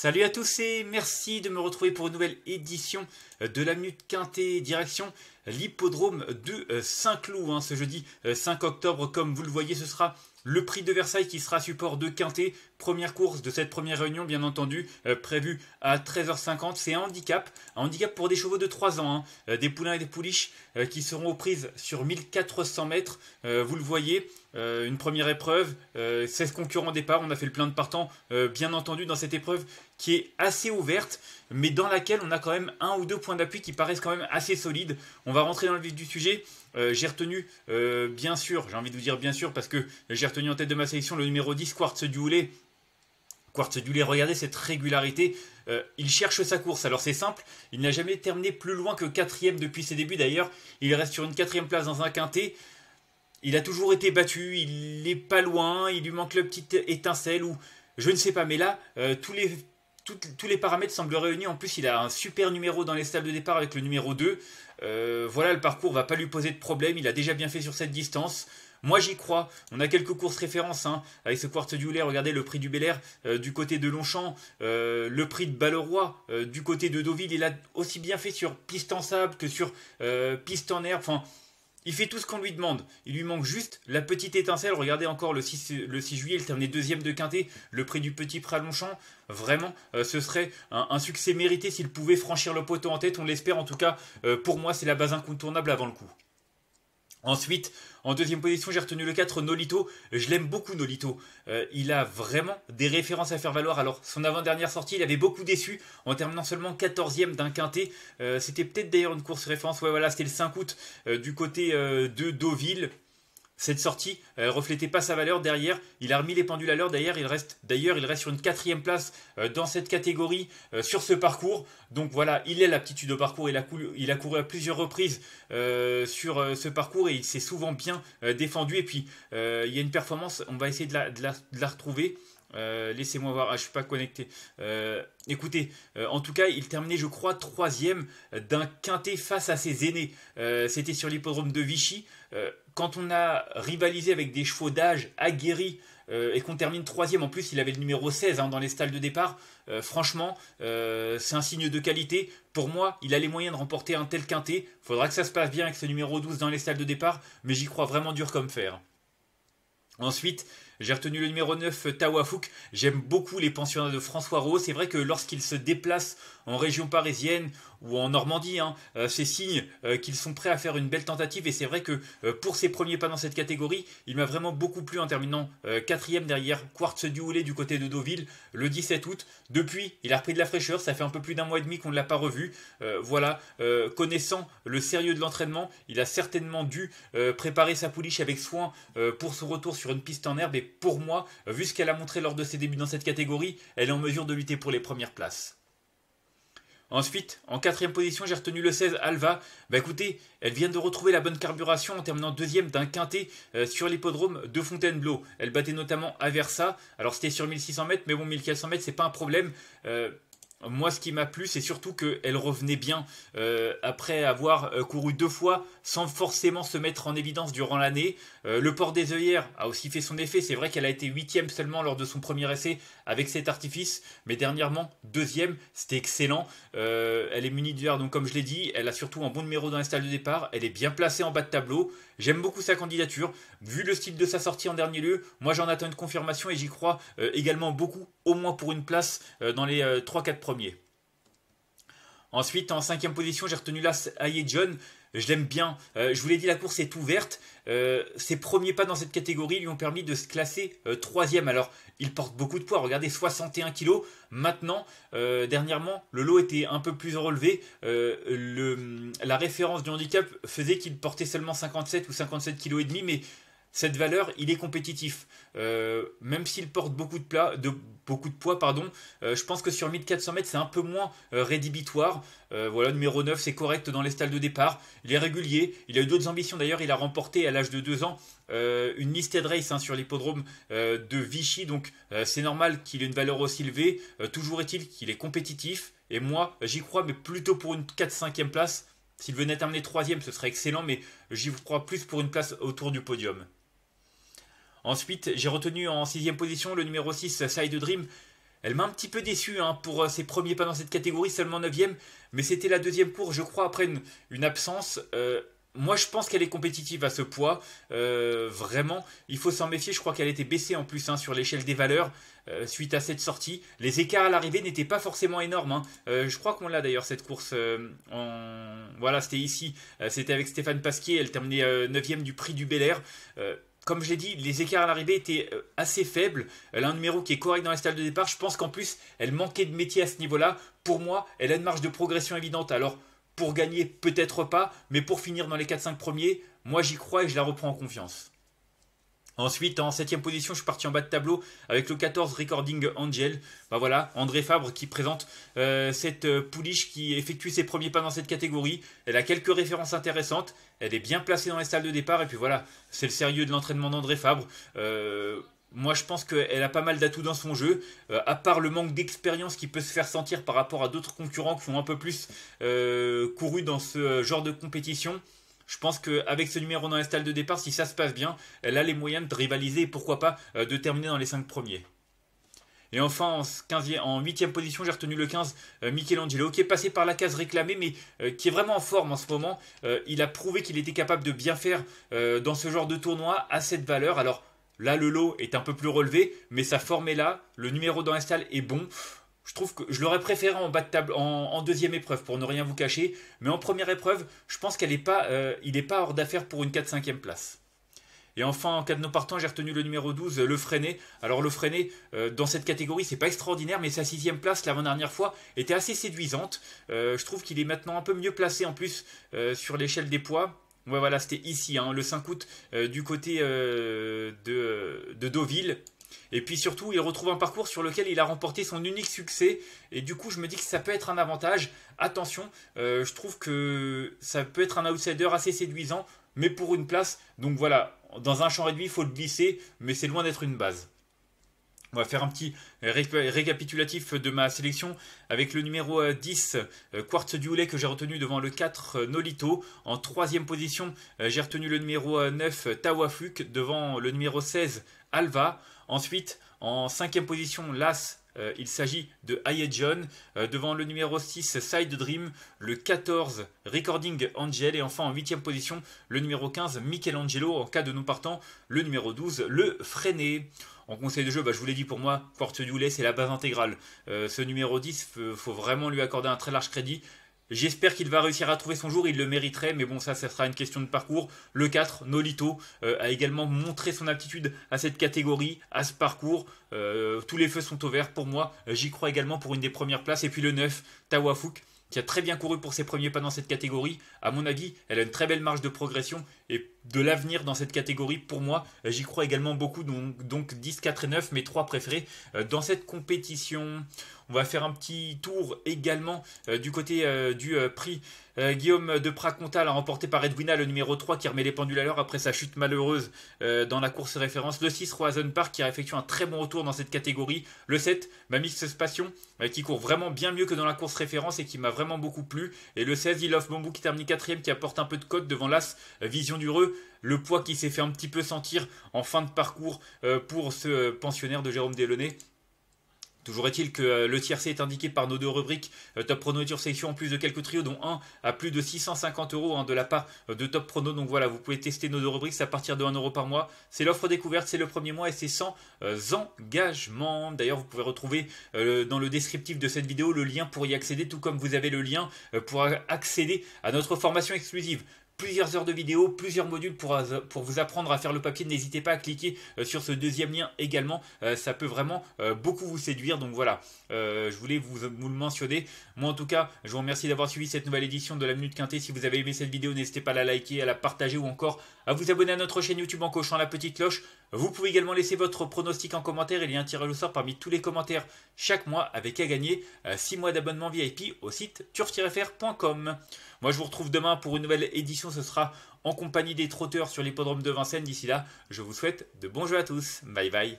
Salut à tous et merci de me retrouver pour une nouvelle édition euh, de la Minute Quintée direction l'hippodrome de euh, Saint-Cloud. Hein, ce jeudi 5 euh, octobre, comme vous le voyez, ce sera le prix de Versailles qui sera support de Quintet. Première course de cette première réunion, bien entendu, prévue à 13h50. C'est un handicap. Un handicap pour des chevaux de 3 ans. Hein, des poulains et des pouliches qui seront aux prises sur 1400 mètres. vous le voyez, euh, une première épreuve, 16 euh, concurrents au départ, on a fait le plein de partants, euh, bien entendu, dans cette épreuve qui est assez ouverte, mais dans laquelle on a quand même un ou deux points d'appui qui paraissent quand même assez solides. On va rentrer dans le vif du sujet. j'ai retenu, bien sûr, j'ai envie de vous dire bien sûr, parce que j'ai retenu en tête de ma sélection le numéro 10, Quartz Houlet. Quartz Houlet, regardez cette régularité. il cherche sa course. Alors c'est simple, il n'a jamais terminé plus loin que quatrième depuis ses débuts d'ailleurs. Il reste sur une quatrième place dans un quintet. Il a toujours été battu, il est pas loin, il lui manque le petite étincelle ou je ne sais pas. Mais là, euh, tous, les, tous les paramètres semblent réunis. En plus, il a un super numéro dans les stables de départ avec le numéro 2. Euh, voilà, le parcours va pas lui poser de problème. Il a déjà bien fait sur cette distance. Moi j'y crois, on a quelques courses références hein. avec ce quartz du regardez le prix du Bel Air euh, du côté de Longchamp, le prix de Balleroy du côté de Deauville, il a aussi bien fait sur piste en sable que sur piste en herbe, enfin il fait tout ce qu'on lui demande. Il lui manque juste la petite étincelle. Regardez encore le 6, juillet, il terminait deuxième de Quintet. Le prix du petit pralonchant, Vraiment, euh, ce serait un, succès mérité s'il pouvait franchir le poteau en tête. On l'espère en tout cas. Euh, pour moi, c'est la base incontournable avant le coup. Ensuite, en deuxième position, j'ai retenu le 4, Nolito. Je l'aime beaucoup, Nolito. Euh, il a vraiment des références à faire valoir. Alors, son avant-dernière sortie, il avait beaucoup déçu en terminant seulement 14e d'un quintet. Euh, c'était peut-être d'ailleurs une course référence. Ouais, voilà, c'était le 5 août euh, du côté de Deauville. Cette sortie euh, reflétait pas sa valeur derrière. Il a remis les pendules à l'heure. D'ailleurs, il reste, d'ailleurs, il reste sur une quatrième place euh, dans cette catégorie euh, sur ce parcours. Donc voilà, il est l'aptitude au parcours. Il a, il a couru à plusieurs reprises sur ce parcours et il s'est souvent bien défendu. Et puis, il y a une performance. On va essayer de la retrouver. Euh, laissez-moi voir, ah, je suis pas connecté. Euh, écoutez, euh, en tout cas, il terminait, je crois, troisième d'un quintet face à ses aînés. C'était sur l'hippodrome de Vichy. quand on a rivalisé avec des chevaux d'âge aguerris et qu'on termine troisième, en plus, il avait le numéro 16 hein, dans les stalles de départ. franchement, c'est un signe de qualité. Pour moi, il a les moyens de remporter un tel quintet. Faudra que ça se passe bien avec ce numéro 12 dans les stalles de départ, mais j'y crois vraiment dur comme fer. Ensuite, j'ai retenu le numéro 9, Tawafouk. J'aime beaucoup les pensionnats de François Rowe. C'est vrai que lorsqu'il se déplace en région parisienne ou en Normandie, hein, euh, c'est signe euh, qu'ils sont prêts à faire une belle tentative. Et c'est vrai que euh, pour ses premiers pas dans cette catégorie, il m'a vraiment beaucoup plu en terminant quatrième derrière Quartz Houlet du côté de Deauville le 17 août. Depuis, il a repris de la fraîcheur. Ça fait un peu plus d'un mois et demi qu'on ne l'a pas revu. voilà, connaissant le sérieux de l'entraînement, il a certainement dû préparer sa pouliche avec soin pour son retour sur une piste en herbe. Et pour moi, vu ce qu'elle a montré lors de ses débuts dans cette catégorie, elle est en mesure de lutter pour les premières places. Ensuite, en quatrième position, j'ai retenu le 16 Alva. Bah écoutez, elle vient de retrouver la bonne carburation en terminant deuxième d'un quintet euh, sur l'hippodrome de Fontainebleau. Elle battait notamment Aversa. Alors c'était sur 1600 mètres, mais bon, 1400 mètres, c'est pas un problème. Euh, moi, ce qui m'a plu, c'est surtout qu'elle revenait bien euh, après avoir euh, couru deux fois sans forcément se mettre en évidence durant l'année. Euh, le port des œillères a aussi fait son effet. C'est vrai qu'elle a été huitième seulement lors de son premier essai avec cet artifice, mais dernièrement deuxième. C'était excellent. elle est munie d'hier, donc comme je l'ai dit, elle a surtout un bon numéro dans la salle de départ. Elle est bien placée en bas de tableau. J'aime beaucoup sa candidature. Vu le style de sa sortie en dernier lieu, moi j'en attends une confirmation et j'y crois également beaucoup, au moins pour une place dans les 3-4 points. Ensuite, en cinquième position, j'ai retenu l'As Aye John. Je l'aime bien. Euh, je vous l'ai dit, la course est ouverte. Euh, ses premiers pas dans cette catégorie lui ont permis de se classer euh, troisième. Alors, il porte beaucoup de poids. Regardez, 61 kg, Maintenant, dernièrement, le lot était un peu plus relevé. la référence du handicap faisait qu'il portait seulement 57 ou 57 kg et demi, mais cette valeur, il est compétitif. Euh, même s'il porte beaucoup de, poids, pardon, euh, je pense que sur 1400 mètres, c'est un peu moins euh, rédhibitoire. voilà, numéro 9, c'est correct dans les stalles de départ. Il est régulier. Il a eu d'autres ambitions d'ailleurs. Il a remporté à l'âge de 2 ans une listed race hein, sur l'hippodrome de Vichy. Donc c'est normal qu'il ait une valeur aussi élevée. toujours est-il qu'il est compétitif. Et moi, j'y crois, mais plutôt pour une 4-5e place. S'il venait terminer troisième, ce serait excellent, mais j'y crois plus pour une place autour du podium. Ensuite, j'ai retenu en sixième position le numéro 6, Side Dream. Elle m'a un petit peu déçu hein, pour euh, ses premiers pas dans cette catégorie, seulement 9ème, mais c'était la deuxième course, je crois, après une, absence. Euh, moi, je pense qu'elle est compétitive à ce poids. Euh, vraiment, il faut s'en méfier. Je crois qu'elle était baissée en plus hein, sur l'échelle des valeurs suite à cette sortie. Les écarts à l'arrivée n'étaient pas forcément énormes. Hein. je crois qu'on l'a d'ailleurs cette course. Voilà, c'était ici. c'était avec Stéphane Pasquier. Elle terminait 9ème du prix du Bel Air comme je l'ai dit, les écarts à l'arrivée étaient euh, assez faibles. Elle euh, a un numéro qui est correct dans la stades de départ. Je pense qu'en plus, elle manquait de métier à ce niveau-là. Pour moi, elle a une marge de progression évidente. Alors, pour gagner, peut-être pas, mais pour finir dans les 4-5 premiers, moi j'y crois et je la reprends en confiance. Ensuite, en 7 position, je suis parti en bas de tableau avec le 14 Recording Angel. Bah voilà, André Fabre qui présente euh, cette euh, pouliche qui effectue ses premiers pas dans cette catégorie. Elle a quelques références intéressantes. Elle est bien placée dans les salles de départ. Et puis voilà, c'est le sérieux de l'entraînement d'André Fabre. Euh, moi, je pense qu'elle a pas mal d'atouts dans son jeu, à part le manque d'expérience qui peut se faire sentir par rapport à d'autres concurrents qui font un peu plus couru dans ce genre de compétition. Je pense qu'avec ce numéro dans la de départ, si ça se passe bien, elle a les moyens de rivaliser et pourquoi pas euh, de terminer dans les 5 premiers. Et enfin, en, 15 en 8e position, j'ai retenu le 15, Michel euh, Michelangelo, qui est passé par la case réclamée, mais euh, qui est vraiment en forme en ce moment. il a prouvé qu'il était capable de bien faire dans ce genre de tournoi à cette valeur. Alors là, le lot est un peu plus relevé, mais sa forme est là, le numéro dans la est bon je trouve que je l'aurais préféré en bas table, en, deuxième épreuve pour ne rien vous cacher, mais en première épreuve, je pense qu'il n'est pas, euh, il pas hors d'affaire pour une 4-5e place. Et enfin, en cas de nos partants, j'ai retenu le numéro 12, euh, Le freiné Alors, Le freiné euh, dans cette catégorie, c'est pas extraordinaire, mais sa sixième place l'avant-dernière fois était assez séduisante. je trouve qu'il est maintenant un peu mieux placé en plus sur l'échelle des poids. Ouais, voilà, c'était ici, hein, le 5 août, du côté de Deauville. Et puis surtout, il retrouve un parcours sur lequel il a remporté son unique succès. Et du coup, je me dis que ça peut être un avantage. Attention, euh, je trouve que ça peut être un outsider assez séduisant, mais pour une place. Donc voilà, dans un champ réduit, il faut le glisser, mais c'est loin d'être une base. On va faire un petit récapitulatif de ma sélection avec le numéro 10, euh, euh, Quartz Duolet, que j'ai retenu devant le 4, Nolito. En troisième position, j'ai retenu le numéro 9, Tawafuk, devant le numéro 16, Alva. Ensuite, en cinquième position, l'As euh, il s'agit de Hayet John, euh, devant le numéro 6 Side Dream, le 14 Recording Angel et enfin en huitième position le numéro 15 Michelangelo en cas de non partant, le numéro 12 le Freiné. En conseil de jeu, bah, je vous l'ai dit pour moi, Porte Lait, c'est la base intégrale. Euh, ce numéro 10, faut vraiment lui accorder un très large crédit. J'espère qu'il va réussir à trouver son jour, il le mériterait, mais bon ça, ça sera une question de parcours. Le 4, Nolito, euh, a également montré son aptitude à cette catégorie, à ce parcours. Euh, tous les feux sont au vert pour moi, j'y crois également pour une des premières places. Et puis le 9, Tawafouk, qui a très bien couru pour ses premiers pas dans cette catégorie. À mon avis, elle a une très belle marge de progression et de l'avenir dans cette catégorie pour moi. Euh, j'y crois également beaucoup, donc, donc 10, 4 et 9, mes trois préférés euh, dans cette compétition. On va faire un petit tour également euh, du côté du prix. Guillaume de l'a remporté par Edwina, le numéro 3, qui remet les pendules à l'heure après sa chute malheureuse dans la course référence. Le 6, Roison Park, qui a effectué un très bon retour dans cette catégorie. Le 7, Mamix Spassion qui court vraiment bien mieux que dans la course référence et qui m'a vraiment beaucoup plu. Et le 16, Ilof Bambou, qui termine 4 qui apporte un peu de code devant l'As Vision le poids qui s'est fait un petit peu sentir en fin de parcours euh, pour ce pensionnaire de Jérôme Delaunay. Toujours est-il que euh, le tiercé est indiqué par nos deux rubriques euh, Top Prono et section en plus de quelques trios dont un à plus de 650 euros hein, de la part de Top Prono. Donc voilà, vous pouvez tester nos deux rubriques à partir de 1 euro par mois. C'est l'offre découverte, c'est le premier mois et c'est sans engagement. D'ailleurs, vous pouvez retrouver dans le descriptif de cette vidéo le lien pour y accéder, tout comme vous avez le lien pour accéder à notre formation exclusive plusieurs heures de vidéos, plusieurs modules euh, pour, vous apprendre à faire le papier. N'hésitez pas à cliquer euh, sur ce deuxième lien également. Euh, ça peut vraiment beaucoup vous séduire. Donc voilà, je voulais vous, le mentionner. Moi en tout cas, je vous remercie d'avoir suivi cette nouvelle édition de la Minute Quintée. Si vous avez aimé cette vidéo, n'hésitez pas à la liker, à la partager ou encore à vous abonner à notre chaîne YouTube en cochant la petite cloche. Vous pouvez également laisser votre pronostic en commentaire. Il y a un tirage au sort parmi tous les commentaires chaque mois avec à gagner 6 euh, mois d'abonnement VIP au site turf-fr.com. Moi, je vous retrouve demain pour une nouvelle édition. Ce sera en compagnie des trotteurs sur l'hippodrome de Vincennes. D'ici là, je vous souhaite de bons jeux à tous. Bye bye.